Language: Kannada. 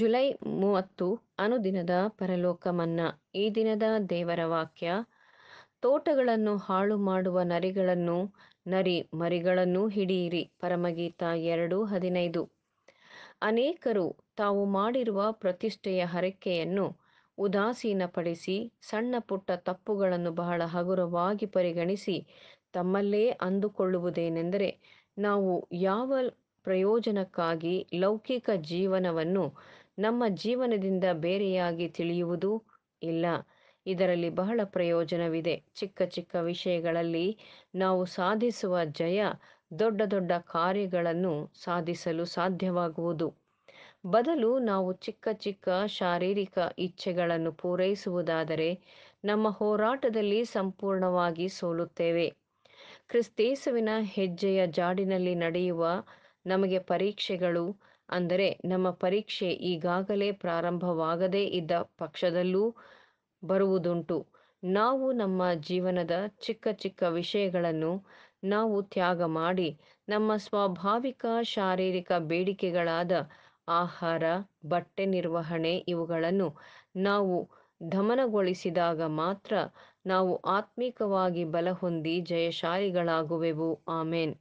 ಜುಲೈ ಮೂವತ್ತು ಅನುದಿನದ ಪರಲೋಕ ಮನ್ನಾ ಈ ದಿನದ ದೇವರ ವಾಕ್ಯ ತೋಟಗಳನ್ನು ಹಾಳು ಮಾಡುವ ನರಿಗಳನ್ನು ನರಿ ಮರಿಗಳನ್ನು ಹಿಡಿಯಿರಿ ಪರಮಗೀತ ಎರಡು ಹದಿನೈದು ಅನೇಕರು ತಾವು ಮಾಡಿರುವ ಪ್ರತಿಷ್ಠೆಯ ಹರಕೆಯನ್ನು ಉದಾಸೀನಪಡಿಸಿ ಸಣ್ಣ ಪುಟ್ಟ ತಪ್ಪುಗಳನ್ನು ಬಹಳ ಹಗುರವಾಗಿ ಪರಿಗಣಿಸಿ ತಮ್ಮಲ್ಲೇ ಅಂದುಕೊಳ್ಳುವುದೇನೆಂದರೆ ನಾವು ಯಾವ ಪ್ರಯೋಜನಕ್ಕಾಗಿ ಲೌಕಿಕ ಜೀವನವನ್ನು ನಮ್ಮ ಜೀವನದಿಂದ ಬೇರೆಯಾಗಿ ತಿಳಿಯುವುದು ಇಲ್ಲ ಇದರಲ್ಲಿ ಬಹಳ ಪ್ರಯೋಜನವಿದೆ ಚಿಕ್ಕ ಚಿಕ್ಕ ವಿಷಯಗಳಲ್ಲಿ ನಾವು ಸಾಧಿಸುವ ಜಯ ದೊಡ್ಡ ದೊಡ್ಡ ಕಾರ್ಯಗಳನ್ನು ಸಾಧಿಸಲು ಸಾಧ್ಯವಾಗುವುದು ಬದಲು ನಾವು ಚಿಕ್ಕ ಚಿಕ್ಕ ಶಾರೀರಿಕ ಇಚ್ಛೆಗಳನ್ನು ಪೂರೈಸುವುದಾದರೆ ನಮ್ಮ ಹೋರಾಟದಲ್ಲಿ ಸಂಪೂರ್ಣವಾಗಿ ಸೋಲುತ್ತೇವೆ ಕ್ರಿಸ್ತೇಸುವಿನ ಹೆಜ್ಜೆಯ ಜಾಡಿನಲ್ಲಿ ನಡೆಯುವ ನಮಗೆ ಪರೀಕ್ಷೆಗಳು ಅಂದರೆ ನಮ್ಮ ಪರೀಕ್ಷೆ ಈಗಾಗಲೇ ಪ್ರಾರಂಭವಾಗದೇ ಇದ್ದ ಪಕ್ಷದಲ್ಲೂ ಬರುವುದುಂಟು ನಾವು ನಮ್ಮ ಜೀವನದ ಚಿಕ್ಕ ಚಿಕ್ಕ ವಿಷಯಗಳನ್ನು ನಾವು ತ್ಯಾಗ ಮಾಡಿ ನಮ್ಮ ಸ್ವಾಭಾವಿಕ ಶಾರೀರಿಕ ಬೇಡಿಕೆಗಳಾದ ಆಹಾರ ಬಟ್ಟೆ ನಿರ್ವಹಣೆ ಇವುಗಳನ್ನು ನಾವು ದಮನಗೊಳಿಸಿದಾಗ ಮಾತ್ರ ನಾವು ಆತ್ಮಿಕವಾಗಿ ಬಲ ಹೊಂದಿ ಜಯಶಾಲಿಗಳಾಗುವೆವು ಆಮೇನ್